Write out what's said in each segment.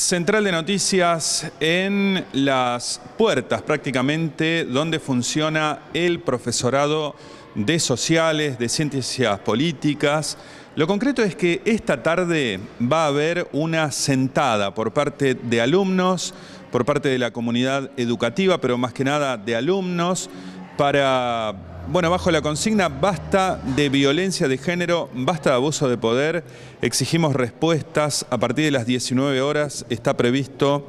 central de noticias en las puertas prácticamente donde funciona el profesorado de sociales, de ciencias políticas. Lo concreto es que esta tarde va a haber una sentada por parte de alumnos, por parte de la comunidad educativa, pero más que nada de alumnos, para bueno, bajo la consigna basta de violencia de género, basta de abuso de poder, exigimos respuestas. A partir de las 19 horas está previsto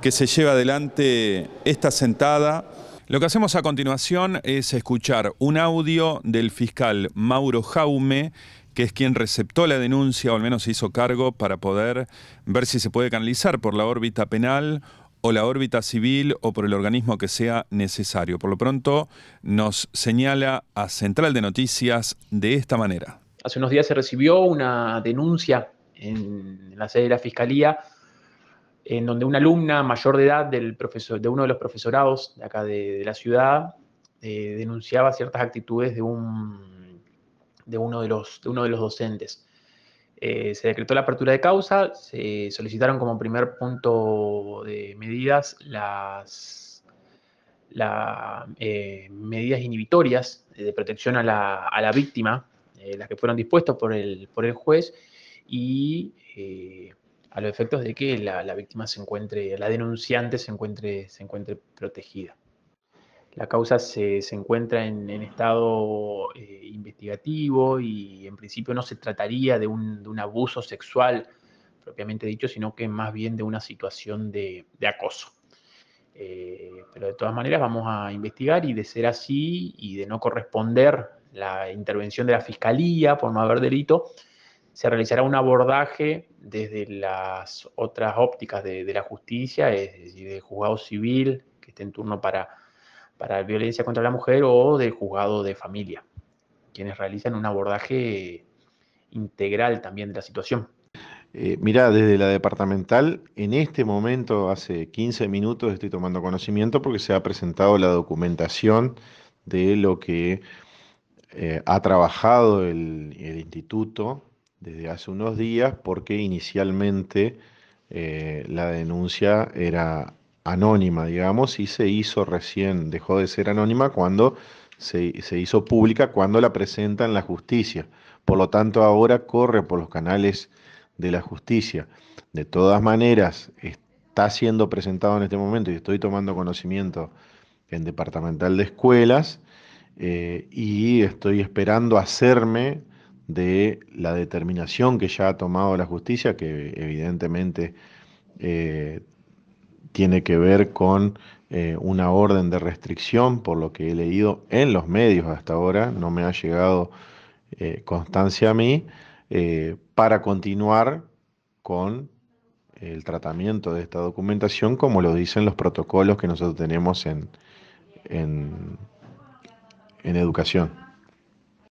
que se lleve adelante esta sentada. Lo que hacemos a continuación es escuchar un audio del fiscal Mauro Jaume, que es quien receptó la denuncia, o al menos se hizo cargo, para poder ver si se puede canalizar por la órbita penal o la órbita civil o por el organismo que sea necesario. Por lo pronto, nos señala a Central de Noticias de esta manera. Hace unos días se recibió una denuncia en la sede de la Fiscalía en donde una alumna mayor de edad del profesor, de uno de los profesorados de acá de, la ciudad eh, denunciaba ciertas actitudes de, un, de, uno de uno de los docentes. Eh, se decretó la apertura de causa, se solicitaron como primer punto de medidas las eh, medidas inhibitorias de protección a la, víctima, eh, las que fueron dispuestas por el, juez y a los efectos de que la, la, víctima se encuentre, la denunciante se encuentre, se encuentre protegida. La causa se, encuentra en, estado eh, investigativo y en principio no se trataría de un, abuso sexual propiamente dicho, sino que más bien de una situación de, acoso. Eh, pero de todas maneras vamos a investigar y de ser así y de no corresponder la intervención de la fiscalía por no haber delito, se realizará un abordaje desde las otras ópticas de, la justicia, es decir, del juzgado civil, que esté en turno para para violencia contra la mujer o del juzgado de familia, quienes realizan un abordaje integral también de la situación. Eh, mira, desde la departamental, en este momento, hace 15 minutos, estoy tomando conocimiento porque se ha presentado la documentación de lo que eh, ha trabajado el, instituto desde hace unos días, porque inicialmente eh, la denuncia era anónima, digamos, y se hizo recién, dejó de ser anónima cuando se, hizo pública, cuando la presentan la justicia. Por lo tanto, ahora corre por los canales de la justicia. De todas maneras, está siendo presentado en este momento y estoy tomando conocimiento en Departamental de Escuelas eh, y estoy esperando hacerme de la determinación que ya ha tomado la justicia, que evidentemente... Eh, tiene que ver con eh, una orden de restricción, por lo que he leído en los medios hasta ahora, no me ha llegado eh, constancia a mí, eh, para continuar con el tratamiento de esta documentación, como lo dicen los protocolos que nosotros tenemos en, en, en educación.